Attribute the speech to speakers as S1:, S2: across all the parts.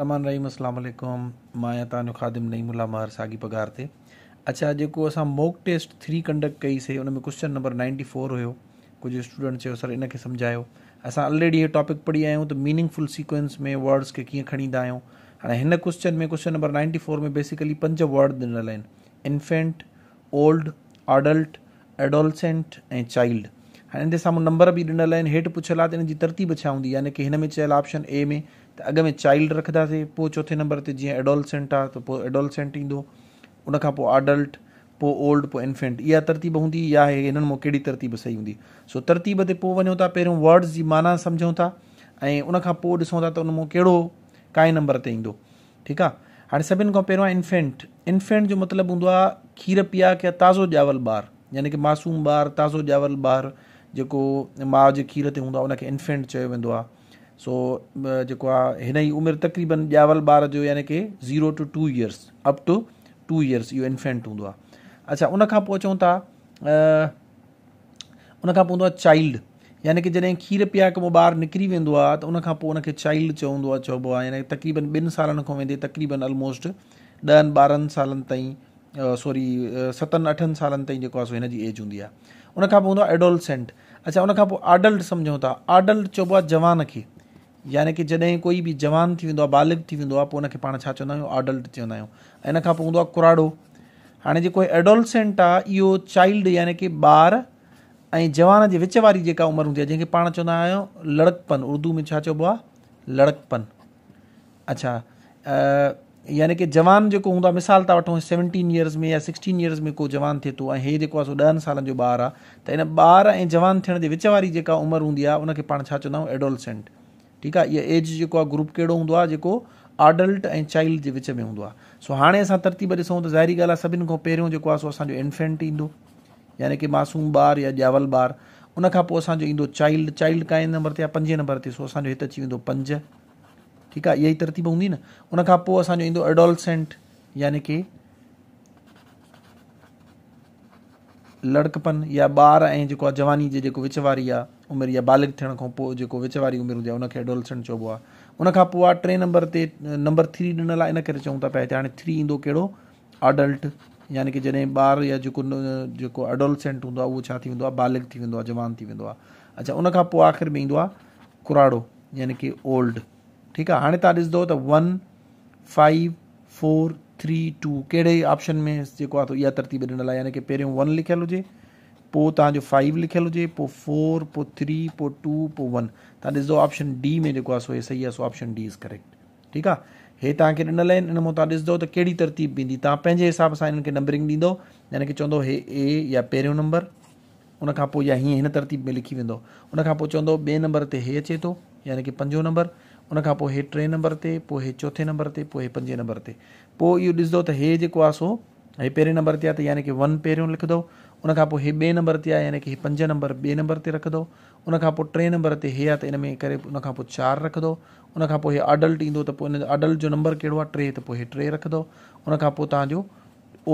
S1: रमान रहीम असलकुम मां तव्हांजो खादिम मुला महर साॻी पगार ते अच्छा जेको असां मोक टेस्ट थ्री कंडक्ट कईसीं उन में क्वेश्चन नंबर नाइंटी फोर हुयो कुझु स्टूडेंट चयो सर इन खे सम्झायो असां ऑलरेडी इहो टॉपिक पढ़ी आहियूं त मीनिंगफुल सीक्वेंस में वर्ड्स खे कीअं खड़ी आहियूं हाणे हिन क्वेश्चन में क्वेश्चन नंबर नाइंटी फोर में बेसिकली पंज वर्ड ॾिनल आहिनि इन्फेंट ओल्ड अडल्ट एडोलसेंट ऐं चाइल्ड हाणे हिन जे साम्हूं नंबर बि ॾिनल आहिनि हेठि पुछियल आहे त हिन जी तरतीब छा हूंदी यानी की हिन में चयल ऑप्शन ए में त अॻु में चाइल्ड रखंदासीं पोइ चोथे नंबर ते जीअं एडोलसेंट आहे त पोइ एडोलसेंट ईंदो उनखां पोइ आडल्ट पोइ ओल्ड पोइ इन्फेंट इहा तरतीब हूंदी या हीअ हिननि मां कहिड़ी तरतीब सही हूंदी सो तरतीब ते पोइ वञूं था पहिरियों वर्ड्स जी माना सम्झूं था ऐं उनखां पोइ ॾिसूं था त उन मां कहिड़ो काए नंबर ते ईंदो ठीकु आहे हाणे सभिनि खां पहिरियों आहे इन्फेंट इन्फेंट जो मतिलबु हूंदो आहे खीर पीआ के ताज़ो ॼावल ॿारु यानी की मासूम ॿारु ताज़ो ॼावल ॿारु जेको माउ जे खीर ते हूंदो आहे उनखे इन्फेंट चयो वेंदो आहे सो uh, जेको आहे हिन ई उमिरि तक़रीबन ॼावल ॿार जो यानी की zero to two years up to two years इहो इन्फेंट हूंदो आहे अच्छा उनखां पोइ चऊं था उनखां पोइ हूंदो आहे चाइल्ड यानी की जॾहिं खीरु पिया कबो ॿारु निकिरी वेंदो आहे त उनखां पोइ उनखे चाइल्ड चवंदो आहे चइबो आहे यानी तक़रीबन ॿिनि सालनि खां वेंदे तक़रीबन ऑलमोस्ट ॾहनि ॿारहनि सालनि ताईं सॉरी सतनि अठनि सालनि ताईं जेको आहे सो हिन जी एज हूंदी आहे उनखां पोइ हूंदो आहे एडोलसेंट अच्छा उनखां पोइ आडल्ट सम्झूं था आडल्ट चइबो आहे जवान खे यानी की जॾहिं कोई बि जवान थी वेंदो आहे बालिग थी वेंदो आहे पोइ हुनखे पाण छा चवंदा आहियूं ऑडल्ट चवंदा आहियूं ऐं इन खां पोइ हूंदो आहे कुराड़ो हाणे जेको एडोलसेंट आहे इहो चाइल्ड यानी की ॿार ऐं जवान जे विच वारी जेका उमिरि हूंदी आहे जंहिंखे पाण चवंदा आहियूं लड़कपन उर्दू में छा चइबो आहे लड़कपन अच्छा यानी की जवान जेको हूंदो आहे मिसाल था वठूं सेवनटीन ईयर्स में या सिक्सटीन ईयर्स में को जवान थिए थो ऐं हे जेको आहे सो ॾहनि सालनि जो ॿारु आहे त हिन ॿार ऐं जवान थियण जे विच वारी जेका उमिरि हूंदी आहे उनखे पाण छा चवंदा आहियूं एडोलसेंट ठीकु आहे इहा एज जेको आहे ग्रुप कहिड़ो हूंदो आहे जेको ऑडल्ट ऐं चाइल्ड जे विच में हूंदो आहे सो हाणे असां तरतीब ॾिसूं त ज़ाहिरी ॻाल्हि आहे सभिनि खां पहिरियों जेको आहे सो असांजो इन्फेंट ईंदो यानी की मासूम ॿार या ॼियावल ॿारु उनखां पोइ असांजो ईंदो चाइल्ड चाइल्ड कंहिं नंबर ते आहे पंजे नंबर ते सो असांजो हिते अची वेंदो पंज ठीकु आहे इहा ई तरतीब हूंदी न उनखां पोइ असांजो ईंदो एडोलसेंट यानी की लड़कपन या ॿार ऐं जेको आहे जवानी जेको विच वारी आहे उमिरि या बालिग थियण खां पोइ जेको विच वारी उमिरि हूंदी आहे उनखे एडोलसेंट चइबो आहे उनखां पोइ आहे टे नंबर ते नंबर थ्री ॾिनल आहे इन करे चऊं था पिया हिते हाणे थ्री ईंदो कहिड़ो अडल्ट यानी की जॾहिं ॿार या जेको जेको अडोलसेंट हूंदो आहे उहो छा थी वेंदो आहे बालिग थी वेंदो आहे जवान थी वेंदो आहे अच्छा उनखां पोइ आख़िर में ईंदो आहे कुराड़ो यानी की ओल्ड ठीकु आहे हाणे तव्हां ॾिसंदो त one five four three two कहिड़े ऑप्शन में जेको आहे इहा तरतीब ॾिनल आहे यानी की पहिरियों वन लिखियलु हुजे पोइ तव्हांजो फाइव लिखियलु हुजे पोइ फोर पोइ थ्री पोइ टू पोइ वन तव्हां ॾिसंदो ऑप्शन डी में जेको आहे सो हे सही आहे so option D is correct ठीकु आहे हे तव्हांखे ॾिनल आहिनि इन मां तव्हां ॾिसंदो त कहिड़ी तरतीब ईंदी तव्हां पंहिंजे हिसाब सां हिननि खे नंबरिंग ॾींदो यानी की चवंदो हे ए या पहिरियों नंबर उन खां पोइ या हीअं हिन तरतीब में लिखी वेंदो उन खां पोइ चवंदो ॿिए नंबर ते हे अचे थो यानी की पंजो नंबर उन खां पोइ हे टे नंबर ते पोइ हे चोथे नंबर ते पोइ हे पंजे नंबर ते पोइ इहो ॾिसंदो त हे जेको आहे सो আই পেৰি নম্বৰ তেয়া তেনকি 1 পেৰি লিখদও অনকা পো হে বে নম্বৰ তেয়া মানে কি 5 নম্বৰ বে নম্বৰতে ৰখদও অনকা পো 3 নম্বৰ তেয়া তেনমে কৰে অনকা পো 4 ৰখদও অনকা পো হে এডাল্ট ইনদ তপো এডাল্ট যো নম্বৰ কিডো 3 তপো হে 3 ৰখদও অনকা পো তা যো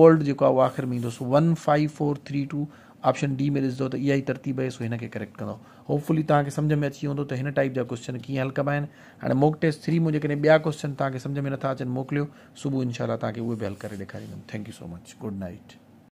S1: ওল্ড যো আ आखिर ميدো 15432 ऑप्शन डी में ॾिसंदो त इहा ई तरतीब भई सो हिन खे करेक्ट कंदो होपफुली तव्हांखे सम्झि में अची वेंदो त हिन टाइप जा क्वेश्चन कीअं हल कबा आहिनि हाणे मोक टेस्ट थ्री मां जेकॾहिं ॿिया क्वेश्चन तव्हांखे सम्झ में नथा अचनि मोकिलियो सुबुह इनशाला तव्हांखे उहे बि हल करे ॾेखारींदुमि you so much good night